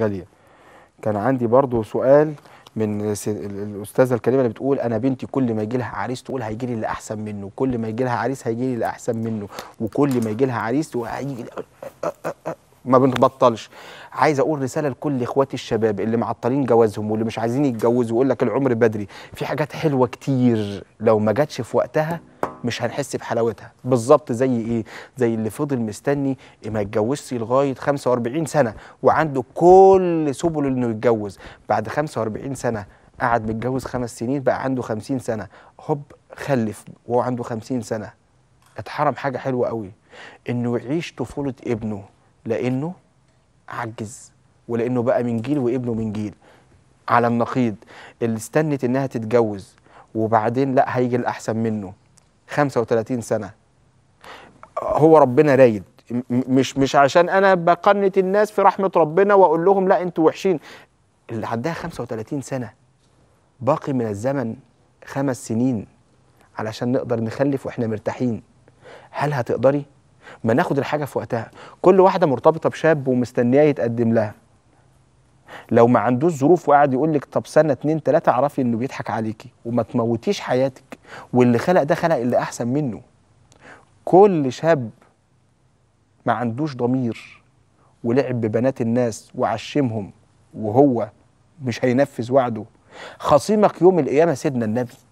غالية كان عندي برضو سؤال من الاستاذه الكريمه اللي بتقول انا بنتي كل ما يجي لها عريس تقول هيجي لي اللي احسن منه كل ما يجي لها عريس هيجي لي اللي احسن منه وكل ما يجي لها عريس وهيجي هيجي ما بنبطلش عايز اقول رساله لكل اخواتي الشباب اللي معطلين جوازهم واللي مش عايزين يتجوزوا ويقول لك العمر بدري في حاجات حلوه كتير لو ما جاتش في وقتها مش هنحس بحلاوتها بالظبط زي ايه زي اللي فضل مستني ما يتجوزش لغايه 45 سنه وعنده كل سبل انه يتجوز بعد 45 سنه قعد متجوز خمس سنين بقى عنده 50 سنه هوب خلف وهو عنده 50 سنه اتحرم حاجه حلوه قوي انه يعيش طفوله ابنه لانه عجز ولانه بقى من جيل وابنه من جيل على النقيض اللي استنت انها تتجوز وبعدين لا هيجي الاحسن منه 35 سنه هو ربنا رايد مش مش عشان انا بقنت الناس في رحمه ربنا واقول لهم لا انتوا وحشين اللي عندها 35 سنه باقي من الزمن خمس سنين علشان نقدر نخلف واحنا مرتاحين هل هتقدري ما ناخد الحاجه في وقتها كل واحده مرتبطه بشاب ومستنياه يتقدم لها لو ما عندوش ظروف وقعد يقول لك طب سنه اتنين تلاته اعرفي انه بيضحك عليكي وما تموتيش حياتك واللي خلق ده خلق اللي احسن منه كل شاب ما عندوش ضمير ولعب ببنات الناس وعشمهم وهو مش هينفذ وعده خصيمك يوم القيامه سيدنا النبي